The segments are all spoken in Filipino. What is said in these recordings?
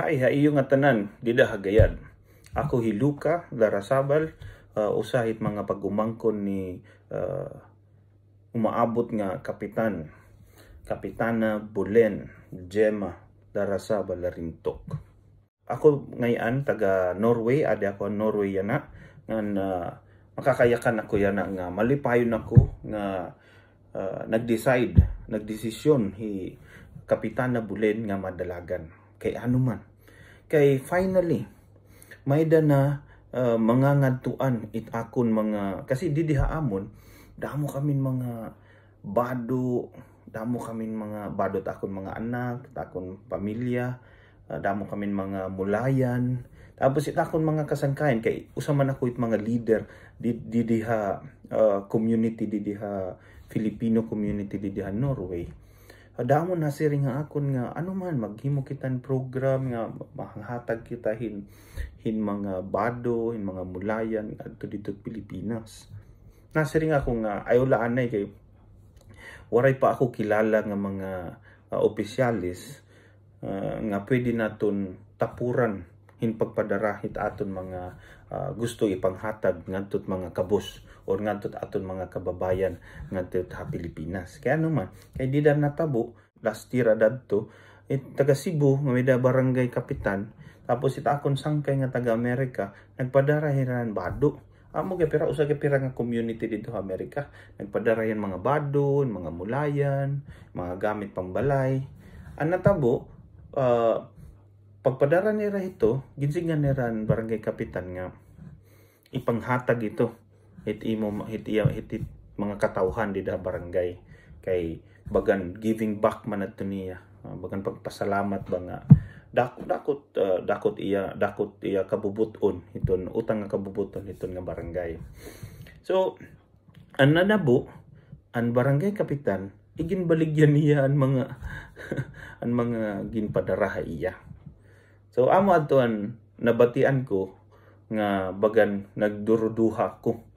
Hay haiyo nga tanan dida hagayan. Ako hi Luca Larasabal uh, ah, usahit mga pagumangkon ni uh, umaabot nga kapitan Kapitana Bulen Gemma Larasabal Larintok. Ako ngayon taga Norway, ada ako Norway yana ngan uh, makakayakan ako yana nga malipayon ako nga uh, nag-decide, nagdesisyon hi Kapitana Bulen nga madalagan kay anuman Kay finally, may da na uh, mga ngadtuan it akon mga, kasi didiha amon, damo kamin mga bado, damo kamin mga badot akon mga anak, takon pamilya, uh, damo kamin mga mulayan, tapos itakon mga kasangkayan kay usa man ako it mga leader didiha uh, community didiha Filipino community didiha Norway Adamon na siri nga akon nga anuman maghimo kitan program nga mahatag kita hin hin mga bado, hin mga mulayan adto dito Pilipinas. Na siri nga ako nga ayo laanay kay waray pa ako kilala nga mga uh, opisyalis uh, nga pwede naton tapuran hin pagpadarahit aton mga uh, gusto ipanghatag ngadtot mga kabus o ngadtot aton mga kababayan ngadtot sa Pilipinas. Kaya naman, kay di dan natabo last year adadto it eh, taga Cebu nga barangay kapitan tapos ita akon sangkay nga taga Amerika nagpadarahiran bado amo ah, pira usa pira nga community dito sa Amerika nagpadarayan mga badon mga mulayan mga gamit pambalay ang natabo uh, pagpadara nira ito ginsingan nira barangay kapitan nga ipanghatag ito iti mo iti, iti mga katauhan di da barangay kay bagan giving back man adto niya ah, bagan pagpasalamat ba nga dakot dakot uh, dakot iya dakot iya kabubuton iton utang nga kabubuton iton nga barangay so an nanabo an barangay kapitan igin baligyan niya ang mga ang mga ginpadaraha iya so amo adto nabatian ko nga bagan nagduruduha ko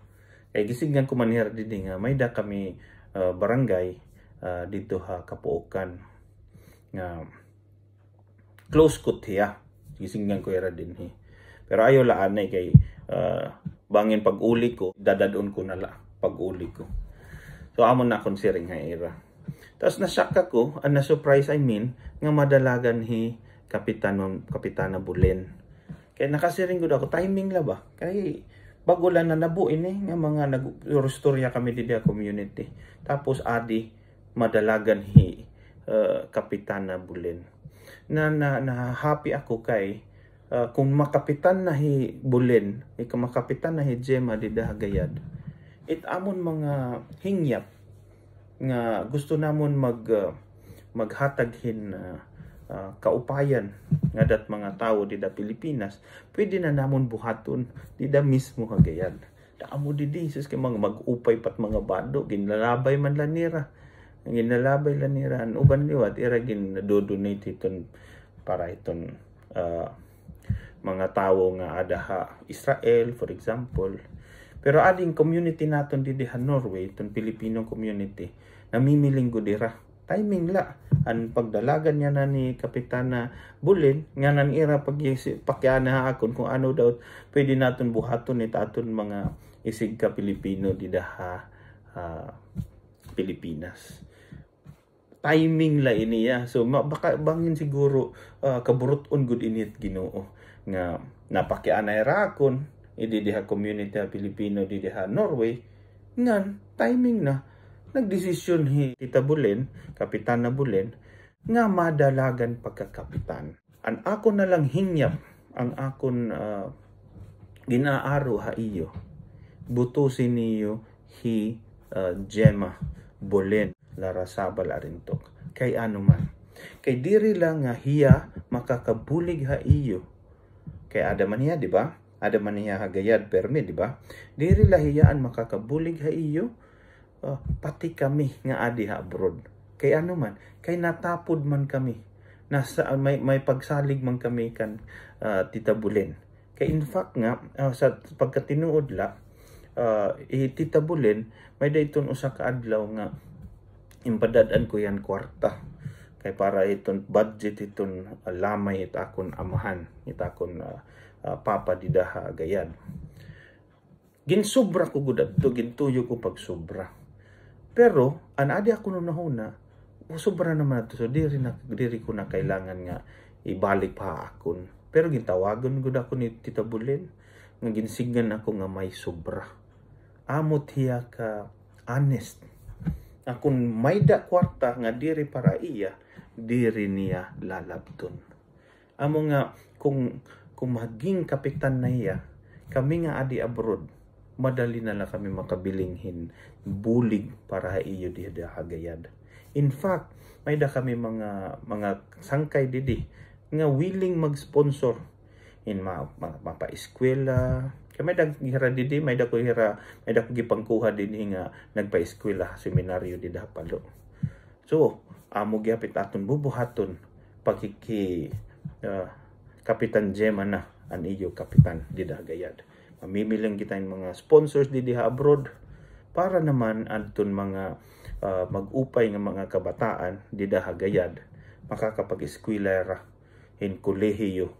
Kay eh, gisig ko kumanhir din nga ah, may da kami uh, barangay uh, dito ha kapuokan nga close ko tiya. Gising ko era dinhi. Eh. Pero ayo laan eh, kay uh, bangin pag-uli ko, dadadon ko na la pag-uli ko. So amon na considering nga era. Tapos nasyak ko, and na-surprise I mean, nga madalagan hi Kapitan Kapitana Bulen. Kaya nakasiring ko ako, timing la ba? Kaya bagulan na nabuin eh nga mga nagrestorya kami di community tapos adi madalagan hi uh, kapitan na bulin na, na, na happy ako kay uh, kung makapitan na hi bulin eh, kung makapitan na hi Gemma di dahagayad it amon mga hingyap nga gusto namon mag uh, hin uh, Ah, kaupayan nga dat mga tawo dida Pilipinas pwede na namon buhaton dida mismo Cagayan amo didi sus kay mga mag-upay pat mga bado ginlalabay man lanira ginlalabay lanira an uban liwat ira gin donate iton para iton uh, ah, mga tawo nga adaha Israel for example pero ading community naton didi ha Norway, itong Filipino community, namimiling dira timing la an pagdalagan niya na ni kapitana Bulin nga nan ira pag pakyana akon kung ano daw pwede naton buhaton ni taton mga isig ka Pilipino di daha uh, Pilipinas timing la ini ya so baka bangin siguro uh, kaburuton good init Ginoo nga napakyana ira akon idi diha community Pilipino di diha Norway ngan timing na nagdesisyon hi Tita Bulen, Kapitan na Bulen, nga madalagan pagkakapitan. An ako na lang hinyap ang akon uh, ginaaro ha iyo. Butusin niyo hi uh, Gemma Bulen larasabal arintok. Kay anuman. Kay diri lang nga hiya makakabulig ha iyo. Kay ada man niya, di ba? Ada man niya hagayad permi, di ba? Diri lahiyaan makakabulig ha iyo uh, pati kami nga adiha abroad kay ano man kay natapod man kami nasa uh, may may pagsalig man kami kan uh, ah, titabulen kay in fact nga uh, sa pagkatinuod la uh, ah, ititabulen may dayton usa ka adlaw nga impadadan ko yan kwarta kay para iton budget iton uh, lamay it amahan it akon uh, uh, papa didaha gayad ginsubra ko gud adto gintuyo ko pag sobra pero, anadi ako noon nahuna, sobra naman ito. So, diri, na, diri ko na kailangan nga ibalik pa akon. Pero gintawagon gud ako ni Tita Bulen nga ginsigan ako nga may sobra. Amot hiya ka honest. Akon may da kwarta nga diri para iya, diri niya lalabton. Amo nga kung kung maging kapitan na iya, kami nga adi abroad, madali na lang kami makabilinghin bulig para iyo di hagayad. In fact, may da kami mga mga sangkay didi nga willing mag-sponsor in ma, ma mapa-eskwela. Kaya may daghira didi, may da ko hira, may da ko gipangkuha didi nga nagpa-eskwela seminaryo didi palo. So, amo gyapit aton bubuhaton pagkiki uh, ah, Kapitan Gemma na ang iyo kapitan didagayad mamiling kita ng mga sponsors di diha abroad para naman adton mga uh, mag-upay ng mga kabataan di daha gayad makakapag-eskwelera in kolehiyo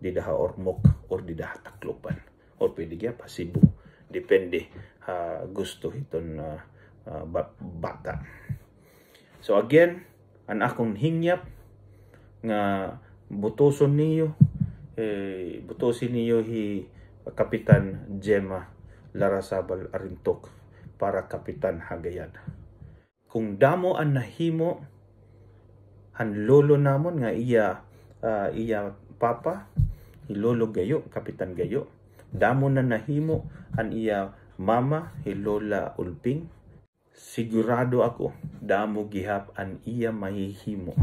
di daha ormok or di daha takloban or pwede gya pasibo depende uh, gusto iton uh, ah, uh, bata so again an akong hingyap nga butoson niyo eh, butosin niyo hi Kapitan Gemma Larasabal Arintok para Kapitan Hagayan. Kung damo ang nahimo, lolo namon nga iya uh, iya papa, hilolo gayo, Kapitan gayo. Damo na nahimo ang iya mama, hilola ulping. Sigurado ako, damo gihap ang iya mahihimo.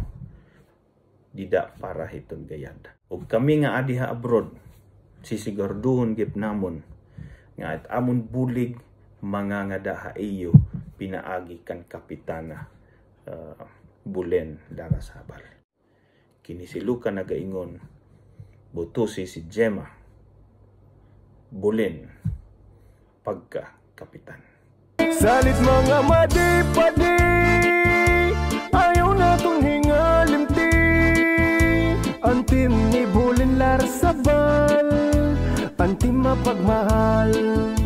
Dida para hiton gayad. Ug kami nga adiha abroad, sisigarduhon gip namon nga at amon bulig mga nga daha iyo pinaagi kan kapitana uh, bulen darasabal kini si Luca nagaingon butusi si Gemma bulen pagka kapitan salit mga madipadi ayaw na tong hingalimti antim team ni Bulin Larsa Pantim na pagmahal